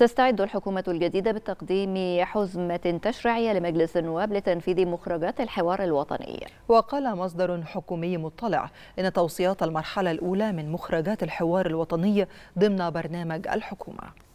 تستعد الحكومة الجديدة بتقديم حزمة تشريعية لمجلس النواب لتنفيذ مخرجات الحوار الوطني وقال مصدر حكومي مطلع إن توصيات المرحلة الأولى من مخرجات الحوار الوطني ضمن برنامج الحكومة